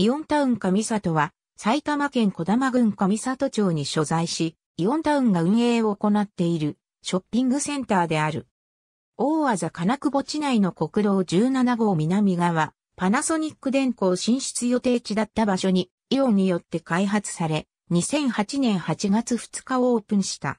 イオンタウン上里は、埼玉県小玉郡上里町に所在し、イオンタウンが運営を行っているショッピングセンターである。大和金久保地内の国道17号南側、パナソニック電工進出予定地だった場所に、イオンによって開発され、2008年8月2日オープンした。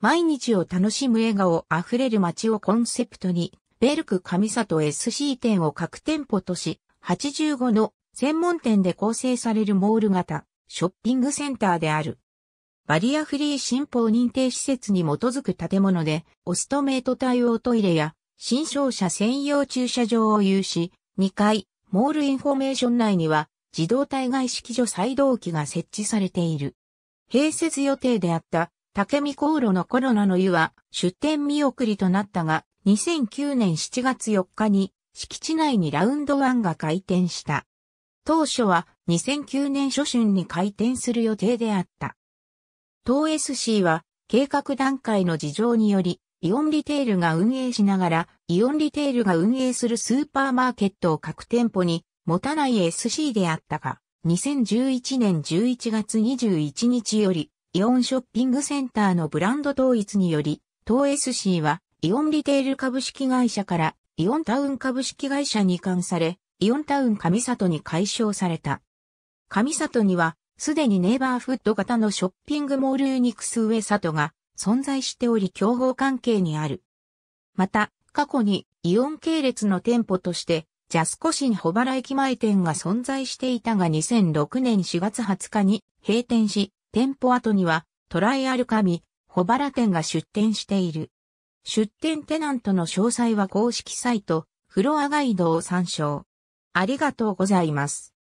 毎日を楽しむ笑顔あふれる街をコンセプトに、ベルク上里 SC 店を各店舗とし、85の専門店で構成されるモール型、ショッピングセンターである。バリアフリー新法認定施設に基づく建物で、オストメイト対応トイレや、新商社専用駐車場を有し、2階、モールインフォメーション内には、自動体外式所再動機が設置されている。併設予定であった、竹見航路のコロナの湯は、出店見送りとなったが、2009年7月4日に、敷地内にラウンドワンが開店した。当初は2009年初春に開店する予定であった。東 SC は計画段階の事情により、イオンリテールが運営しながら、イオンリテールが運営するスーパーマーケットを各店舗に持たない SC であったが、2011年11月21日より、イオンショッピングセンターのブランド統一により、東 SC はイオンリテール株式会社からイオンタウン株式会社に移管され、イオンタウン上里に解消された。上里には、すでにネイバーフッド型のショッピングモールユニクス上里が存在しており競合関係にある。また、過去にイオン系列の店舗として、ジャスコシン小原駅前店が存在していたが2006年4月20日に閉店し、店舗後にはトライアル神、小原店が出店している。出店テナントの詳細は公式サイト、フロアガイドを参照。ありがとうございます。